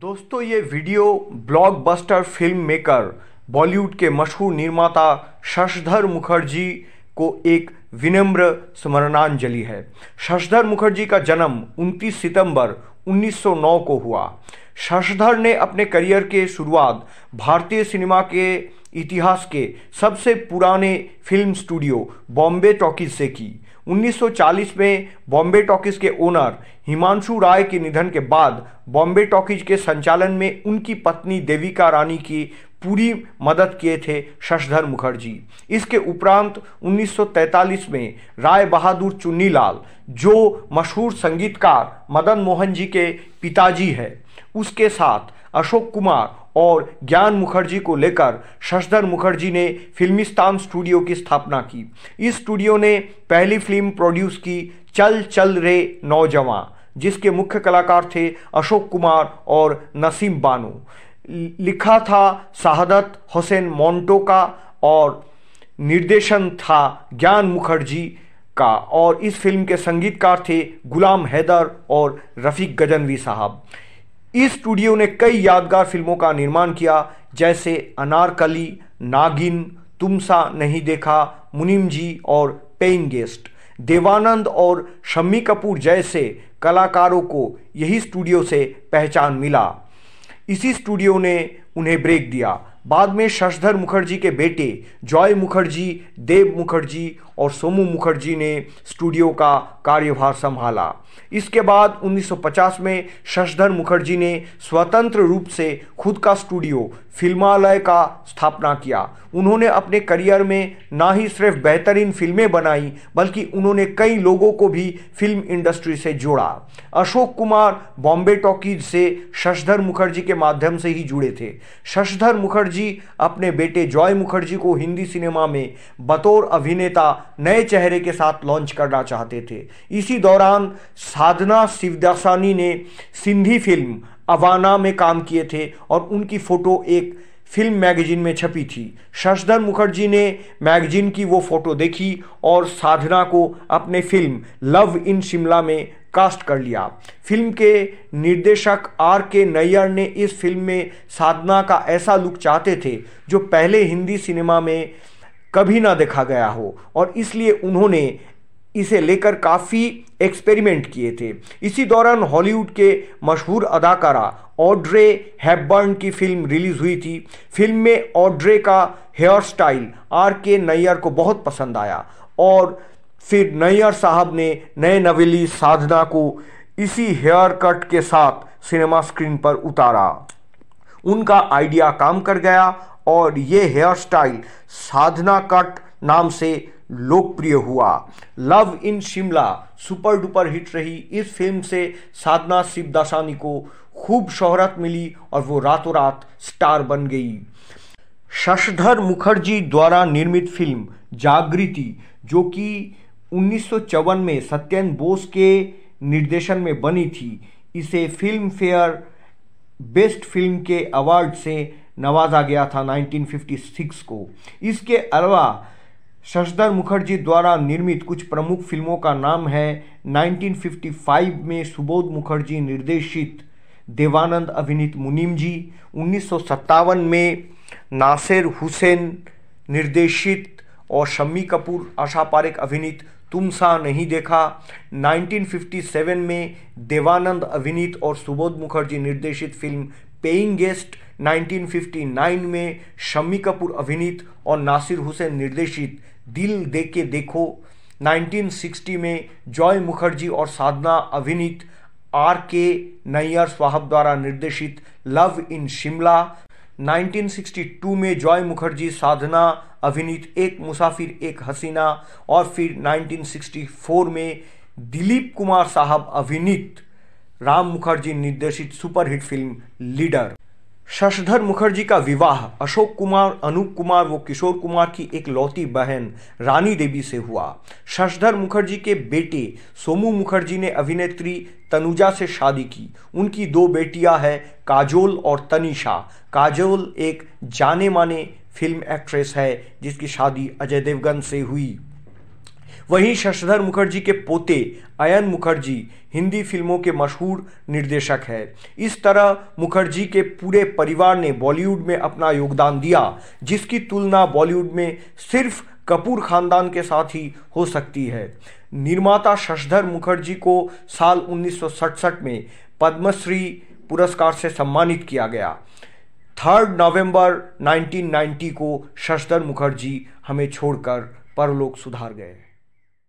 दोस्तों ये video blockbuster film maker Bollywood के मशहूर निर्माता शशधर मुखर्जी को एक विनम्र स्मरणांजलि है शशधर मुखर्जी का जन्म 29 सितंबर 1909 को हुआ शशधर ने अपने करियर के शुरुआत भारतीय सिनेमा के इतिहास के सबसे पुराने फिल्म स्टूडियो बॉम्बे टॉकीज से की 1940 में बॉम्बे टॉकीज के ओनर हिमांशु राय के निधन के बाद बॉम्बे टॉकीज के संचालन में उनकी पत्नी देविका रानी की पूरी मदद किए थे शशधर मुखर्जी इसके उपरांत 1943 में राय बहादुर चुन्नीलाल जो मशहूर संगीतकार मदन मोहन जी के पिताजी है उसके साथ अशोक कुमार और ज्ञान मुखर्जी को लेकर शशधर मुखर्जी ने फिल्मिस्तान स्टूडियो की स्थापना की इस स्टूडियो ने पहली फिल्म प्रोड्यूस की चल चल रे नौजवान जिसके मुख्य कलाकार थे अशोक कुमार और नसीम बानो लिखा था शहादत हुसैन मोंटो का और निर्देशन था ज्ञान मुखर्जी का और इस फिल्म के संगीतकार थे गुलाम हैदर और रफ़ीक गजनवी साहब इस स्टूडियो ने कई यादगार फिल्मों का निर्माण किया जैसे अनारकली नागिन तुमसा नहीं देखा मुनिम जी और पेइंग गेस्ट देवानंद और शम्मी कपूर जैसे कलाकारों को यही स्टूडियो से पहचान मिला इसी स्टूडियो ने उन्हें ब्रेक दिया बाद में शशधर मुखर्जी के बेटे जॉय मुखर्जी देव मुखर्जी और सोमू मुखर्जी ने स्टूडियो का कार्यभार संभाला इसके बाद 1950 में शशधर मुखर्जी ने स्वतंत्र रूप से खुद का स्टूडियो फिल्मालय का स्थापना किया उन्होंने अपने करियर में ना ही सिर्फ बेहतरीन फिल्में बनाई बल्कि उन्होंने कई लोगों को भी फिल्म इंडस्ट्री से जोड़ा अशोक कुमार बॉम्बे टॉकीज से शशधर मुखर्जी के माध्यम से ही जुड़े थे शशधर मुखर्जी मुखर्जी अपने बेटे जॉय मुखर्जी को हिंदी सिनेमा में बतौर अभिनेता नए चेहरे के साथ लॉन्च करना चाहते थे इसी दौरान साधना शिवदासानी ने सिंधी फिल्म अवाना में काम किए थे और उनकी फ़ोटो एक फिल्म मैगजीन में छपी थी शशधर मुखर्जी ने मैगजीन की वो फ़ोटो देखी और साधना को अपने फिल्म लव इन शिमला में कास्ट कर लिया फिल्म के निर्देशक आर के नैयर ने इस फिल्म में साधना का ऐसा लुक चाहते थे जो पहले हिंदी सिनेमा में कभी ना देखा गया हो और इसलिए उन्होंने इसे लेकर काफ़ी एक्सपेरिमेंट किए थे इसी दौरान हॉलीवुड के मशहूर अदाकारा ऑड्रे हैबर्न की फिल्म रिलीज हुई थी फिल्म में ऑड्रे का हेयर स्टाइल आर के नैयर को बहुत पसंद आया और फिर नैयर साहब ने नए नवेली साधना को इसी हेयर कट के साथ सिनेमा स्क्रीन पर उतारा उनका आइडिया काम कर गया और ये हेयर स्टाइल साधना कट नाम से लोकप्रिय हुआ Love in Shimla super duper hit रही इस फिल्म से साधना शिवदासानी को खूब शोहरत मिली और वो रातों रात स्टार बन गई शशधर मुखर्जी द्वारा निर्मित फिल्म जागृति जो कि उन्नीस में सत्यन बोस के निर्देशन में बनी थी इसे फिल्म फेयर बेस्ट फिल्म के अवार्ड से नवाजा गया था 1956 को इसके अलावा शशधर मुखर्जी द्वारा निर्मित कुछ प्रमुख फिल्मों का नाम है 1955 में सुबोध मुखर्जी निर्देशित देवानंद अभिनीत मुनीम जी उन्नीस में नासिर हुसैन निर्देशित और शम्मी कपूर आशा पारेख अभिनीत तुम सा नहीं देखा 1957 में देवानंद अभिनीत और सुबोध मुखर्जी निर्देशित फिल्म पेइंग गेस्ट 1959 में शम्मी कपूर अभिनीत और नासिर हुसैन निर्देशित दिल दे के देखो 1960 में जॉय मुखर्जी और साधना अभिनीत आर के नैयर स्वाहब द्वारा निर्देशित लव इन शिमला 1962 में जॉय मुखर्जी साधना अभिनीत एक मुसाफिर एक हसीना और फिर 1964 में दिलीप कुमार साहब अभिनीत राम मुखर्जी निर्देशित सुपरहिट फिल्म लीडर शशधर मुखर्जी का विवाह अशोक कुमार अनूप कुमार व किशोर कुमार की एक लौती बहन रानी देवी से हुआ शशधर मुखर्जी के बेटे सोमू मुखर्जी ने अभिनेत्री तनुजा से शादी की उनकी दो बेटियां हैं काजोल और तनिषा काजोल एक जाने माने फिल्म एक्ट्रेस है जिसकी शादी अजय देवगन से हुई वहीं शशधर मुखर्जी के पोते अयन मुखर्जी हिंदी फिल्मों के मशहूर निर्देशक है इस तरह मुखर्जी के पूरे परिवार ने बॉलीवुड में अपना योगदान दिया जिसकी तुलना बॉलीवुड में सिर्फ कपूर खानदान के साथ ही हो सकती है निर्माता शशधर मुखर्जी को साल उन्नीस में पद्मश्री पुरस्कार से सम्मानित किया गया थर्ड नवंबर 1990 को शशधर मुखर्जी हमें छोड़कर परलोक सुधार गए